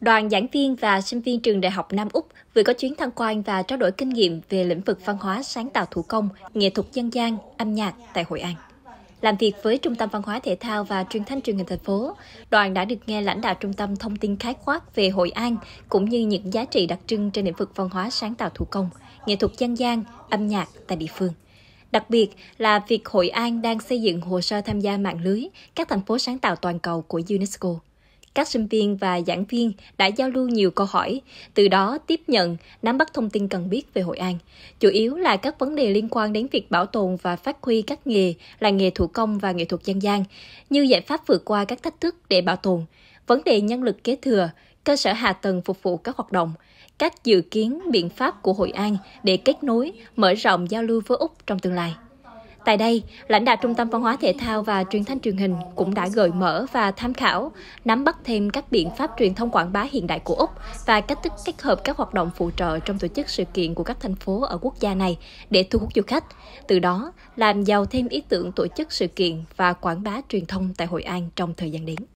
Đoàn giảng viên và sinh viên trường Đại học Nam Úc vừa có chuyến tham quan và trao đổi kinh nghiệm về lĩnh vực văn hóa sáng tạo thủ công, nghệ thuật dân gian, âm nhạc tại Hội An. Làm việc với Trung tâm Văn hóa Thể thao và Truyền thanh Truyền hình thành phố, đoàn đã được nghe lãnh đạo trung tâm thông tin khái quát về Hội An cũng như những giá trị đặc trưng trên lĩnh vực văn hóa sáng tạo thủ công, nghệ thuật dân gian, âm nhạc tại địa phương. Đặc biệt là việc Hội An đang xây dựng hồ sơ tham gia mạng lưới các thành phố sáng tạo toàn cầu của UNESCO các sinh viên và giảng viên đã giao lưu nhiều câu hỏi, từ đó tiếp nhận, nắm bắt thông tin cần biết về Hội An. Chủ yếu là các vấn đề liên quan đến việc bảo tồn và phát huy các nghề là nghề thủ công và nghệ thuật dân gian, như giải pháp vượt qua các thách thức để bảo tồn, vấn đề nhân lực kế thừa, cơ sở hạ tầng phục vụ các hoạt động, các dự kiến biện pháp của Hội An để kết nối, mở rộng giao lưu với Úc trong tương lai. Tại đây, lãnh đạo Trung tâm Văn hóa Thể thao và Truyền thanh truyền hình cũng đã gợi mở và tham khảo, nắm bắt thêm các biện pháp truyền thông quảng bá hiện đại của Úc và cách thức kết hợp các hoạt động phụ trợ trong tổ chức sự kiện của các thành phố ở quốc gia này để thu hút du khách, từ đó làm giàu thêm ý tưởng tổ chức sự kiện và quảng bá truyền thông tại Hội An trong thời gian đến.